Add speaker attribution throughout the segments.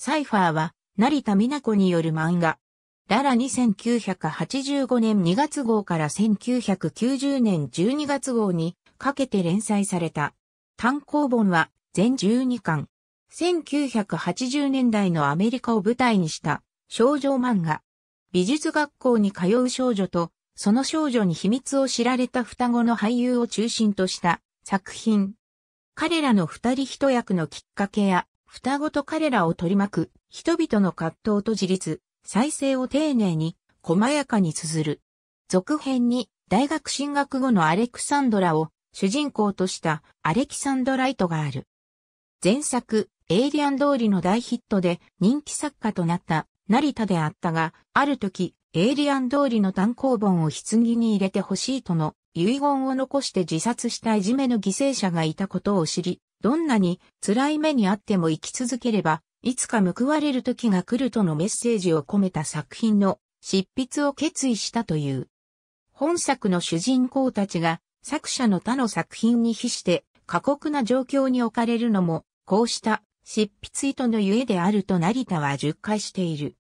Speaker 1: サイファーは、成田美奈子による漫画。ララ2985年2月号から1990年12月号にかけて連載された。単行本は全12巻。1980年代のアメリカを舞台にした少女漫画。美術学校に通う少女と、その少女に秘密を知られた双子の俳優を中心とした作品。彼らの二人一役のきっかけや双子と彼らを取り巻く人々の葛藤と自立、再生を丁寧に、細やかに綴る。続編に、大学進学後のアレクサンドラを主人公としたアレキサンドライトがある。前作、エイリアン通りの大ヒットで人気作家となった成田であったが、ある時、エイリアン通りの単行本を棺に入れてほしいとの遺言を残して自殺したいじめの犠牲者がいたことを知り、どんなに辛い目にあっても生き続ければ、いつか報われる時が来るとのメッセージを込めた作品の執筆を決意したという。本作の主人公たちが作者の他の作品に比して過酷な状況に置かれるのも、こうした執筆意図のゆえであると成田は10回している。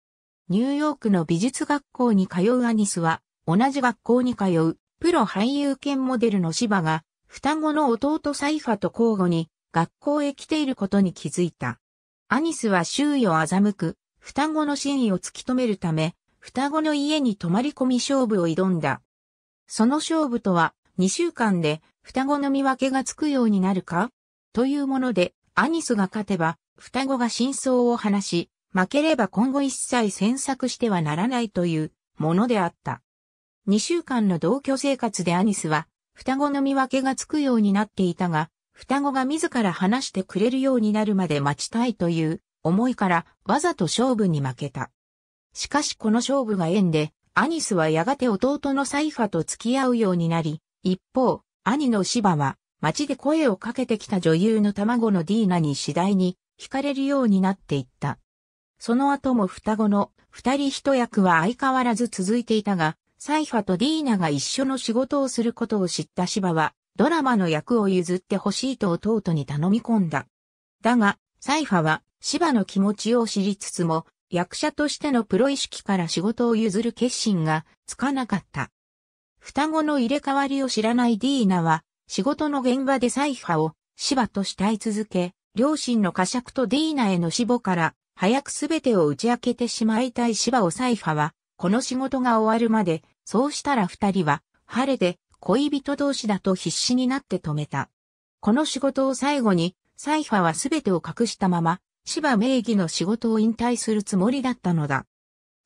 Speaker 1: ニューヨークの美術学校に通うアニスは、同じ学校に通う、プロ俳優兼モデルの芝が、双子の弟サイファと交互に、学校へ来ていることに気づいた。アニスは周囲を欺く、双子の真意を突き止めるため、双子の家に泊まり込み勝負を挑んだ。その勝負とは、2週間で双子の見分けがつくようになるかというもので、アニスが勝てば、双子が真相を話し、負ければ今後一切詮索してはならないというものであった。2週間の同居生活でアニスは、双子の見分けがつくようになっていたが、双子が自ら話してくれるようになるまで待ちたいという思いからわざと勝負に負けた。しかしこの勝負が縁で、アニスはやがて弟のサイファと付き合うようになり、一方、兄のシバは街で声をかけてきた女優の卵のディーナに次第に惹かれるようになっていった。その後も双子の二人一役は相変わらず続いていたが、サイファとディーナが一緒の仕事をすることを知ったシバは、ドラマの役を譲ってほしいと弟に頼み込んだ。だが、サイファは芝の気持ちを知りつつも、役者としてのプロ意識から仕事を譲る決心がつかなかった。双子の入れ替わりを知らないディーナは、仕事の現場でサイファを芝と慕い続け、両親の過酌とディーナへの死母から、早くすべてを打ち明けてしまいたい芝をサイファは、この仕事が終わるまで、そうしたら二人は、晴れて恋人同士だと必死になって止めた。この仕事を最後に、サイファは全てを隠したまま、芝名義の仕事を引退するつもりだったのだ。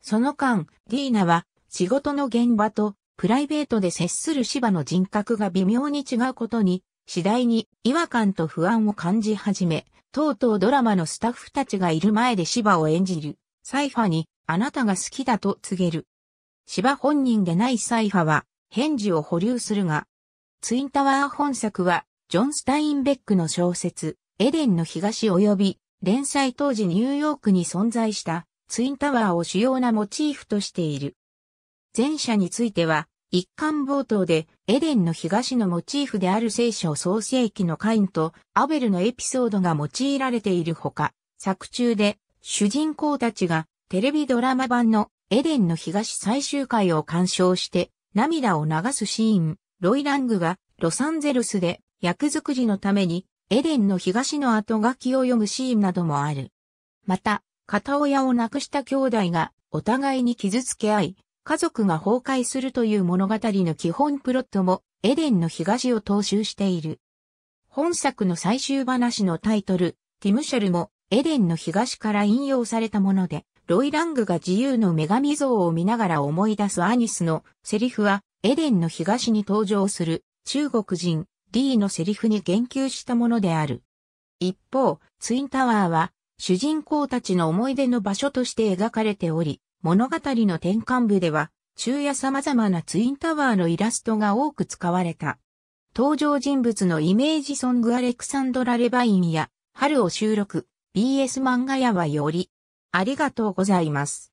Speaker 1: その間、ディーナは仕事の現場とプライベートで接する芝の人格が微妙に違うことに、次第に違和感と不安を感じ始め、とうとうドラマのスタッフたちがいる前で芝を演じる、サイファにあなたが好きだと告げる。芝本人でないサイファは返事を保留するが、ツインタワー本作は、ジョン・スタインベックの小説、エデンの東及び、連載当時ニューヨークに存在したツインタワーを主要なモチーフとしている。前者については、一巻冒頭でエデンの東のモチーフである聖書創世記のカインとアベルのエピソードが用いられているほか、作中で主人公たちがテレビドラマ版のエデンの東最終回を鑑賞して涙を流すシーン、ロイ・ラングがロサンゼルスで役作りのためにエデンの東の後書きを読むシーンなどもある。また、片親を亡くした兄弟がお互いに傷つけ合い、家族が崩壊するという物語の基本プロットもエデンの東を踏襲している。本作の最終話のタイトル、ティムシャルもエデンの東から引用されたもので、ロイラングが自由の女神像を見ながら思い出すアニスのセリフは、エデンの東に登場する中国人 D のセリフに言及したものである。一方、ツインタワーは主人公たちの思い出の場所として描かれており、物語の転換部では、昼夜様々なツインタワーのイラストが多く使われた。登場人物のイメージソングアレクサンドラ・レバインや、春を収録、BS 漫画屋はより、ありがとうございます。